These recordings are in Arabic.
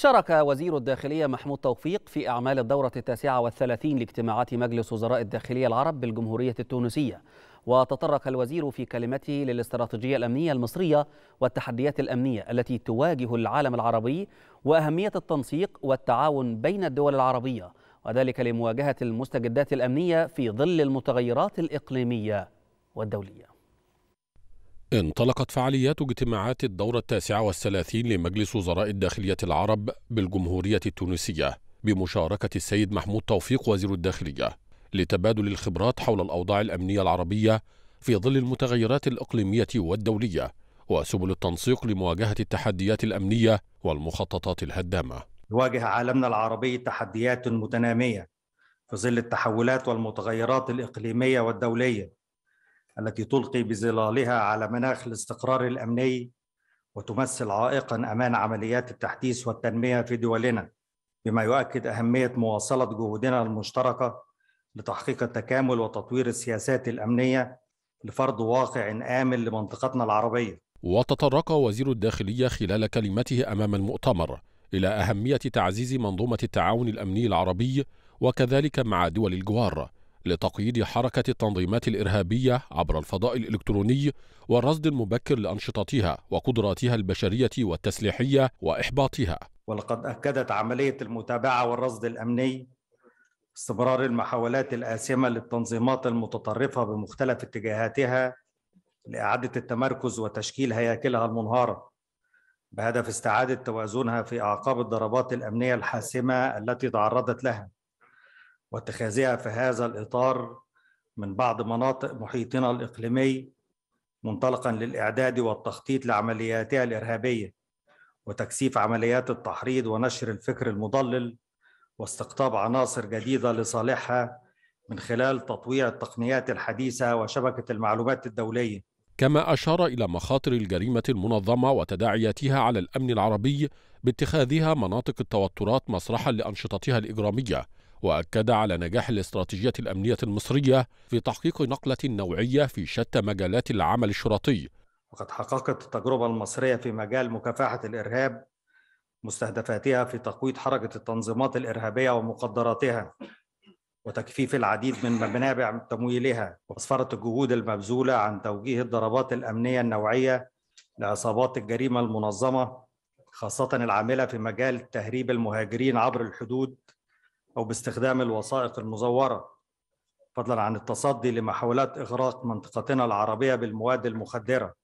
شارك وزير الداخلية محمود توفيق في أعمال الدورة التاسعة والثلاثين لاجتماعات مجلس وزراء الداخلية العرب بالجمهورية التونسية وتطرق الوزير في كلمته للاستراتيجية الأمنية المصرية والتحديات الأمنية التي تواجه العالم العربي وأهمية التنسيق والتعاون بين الدول العربية وذلك لمواجهة المستجدات الأمنية في ظل المتغيرات الإقليمية والدولية انطلقت فعاليات اجتماعات الدورة التاسعة والثلاثين لمجلس وزراء الداخلية العرب بالجمهورية التونسية بمشاركة السيد محمود توفيق وزير الداخلية لتبادل الخبرات حول الأوضاع الأمنية العربية في ظل المتغيرات الإقليمية والدولية وسبل التنسيق لمواجهة التحديات الأمنية والمخططات الهدامة يواجه عالمنا العربي تحديات متنامية في ظل التحولات والمتغيرات الإقليمية والدولية التي تلقي بظلالها على مناخ الاستقرار الامني وتمثل عائقا امام عمليات التحديث والتنميه في دولنا بما يؤكد اهميه مواصله جهودنا المشتركه لتحقيق التكامل وتطوير السياسات الامنيه لفرض واقع امن لمنطقتنا العربيه. وتطرق وزير الداخليه خلال كلمته امام المؤتمر الى اهميه تعزيز منظومه التعاون الامني العربي وكذلك مع دول الجوار لتقييد حركة التنظيمات الإرهابية عبر الفضاء الإلكتروني والرصد المبكر لأنشطتها وقدراتها البشرية والتسليحية وإحباطها ولقد أكدت عملية المتابعة والرصد الأمني استمرار المحاولات الآسمة للتنظيمات المتطرفة بمختلف اتجاهاتها لإعادة التمركز وتشكيل هياكلها المنهارة بهدف استعادة توازنها في أعقاب الضربات الأمنية الحاسمة التي تعرضت لها واتخاذها في هذا الإطار من بعض مناطق محيطنا الإقليمي منطلقا للإعداد والتخطيط لعملياتها الإرهابية وتكثيف عمليات التحريض ونشر الفكر المضلل واستقطاب عناصر جديدة لصالحها من خلال تطويع التقنيات الحديثة وشبكة المعلومات الدولية كما أشار إلى مخاطر الجريمة المنظمة وتداعياتها على الأمن العربي باتخاذها مناطق التوترات مسرحا لأنشطتها الإجرامية وأكد على نجاح الاستراتيجية الأمنية المصرية في تحقيق نقلة نوعية في شتى مجالات العمل الشرطي وقد حققت التجربة المصرية في مجال مكافحة الإرهاب مستهدفاتها في تقويض حركة التنظيمات الإرهابية ومقدراتها وتكفيف العديد من منابع تمويلها وأسفرت الجهود المبذولة عن توجيه الضربات الأمنية النوعية لعصابات الجريمة المنظمة خاصة العاملة في مجال تهريب المهاجرين عبر الحدود أو باستخدام الوثائق المزورة فضلا عن التصدي لمحاولات إغراق منطقتنا العربية بالمواد المخدرة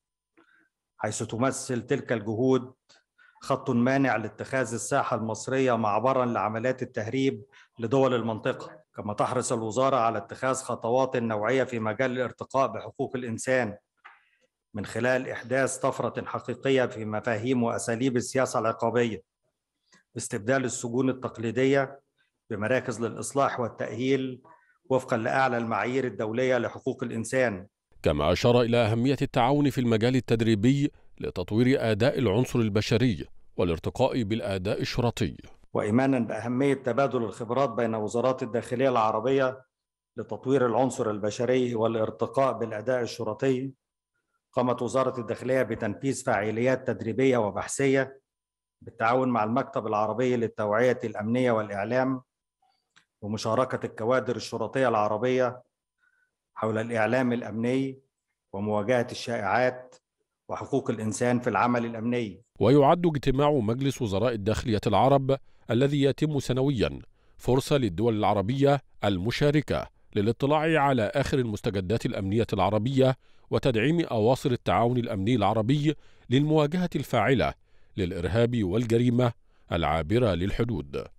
حيث تمثل تلك الجهود خط مانع لاتخاذ الساحة المصرية معبرا لعمليات التهريب لدول المنطقة كما تحرص الوزارة على اتخاذ خطوات نوعية في مجال الارتقاء بحقوق الإنسان من خلال إحداث طفرة حقيقية في مفاهيم وأساليب السياسة العقابية باستبدال السجون التقليدية بمراكز للإصلاح والتأهيل وفقا لأعلى المعايير الدولية لحقوق الإنسان كما أشار إلى أهمية التعاون في المجال التدريبي لتطوير أداء العنصر البشري والارتقاء بالأداء الشرطي وإيمانا بأهمية تبادل الخبرات بين وزارات الداخلية العربية لتطوير العنصر البشري والارتقاء بالأداء الشرطي قامت وزارة الداخلية بتنفيذ فعاليات تدريبية وبحثية بالتعاون مع المكتب العربي للتوعية الأمنية والإعلام ومشاركة الكوادر الشرطية العربية حول الإعلام الأمني ومواجهة الشائعات وحقوق الإنسان في العمل الأمني ويعد اجتماع مجلس وزراء الداخلية العرب الذي يتم سنوياً فرصة للدول العربية المشاركة للاطلاع على آخر المستجدات الأمنية العربية وتدعيم أواصر التعاون الأمني العربي للمواجهة الفاعلة للإرهاب والجريمة العابرة للحدود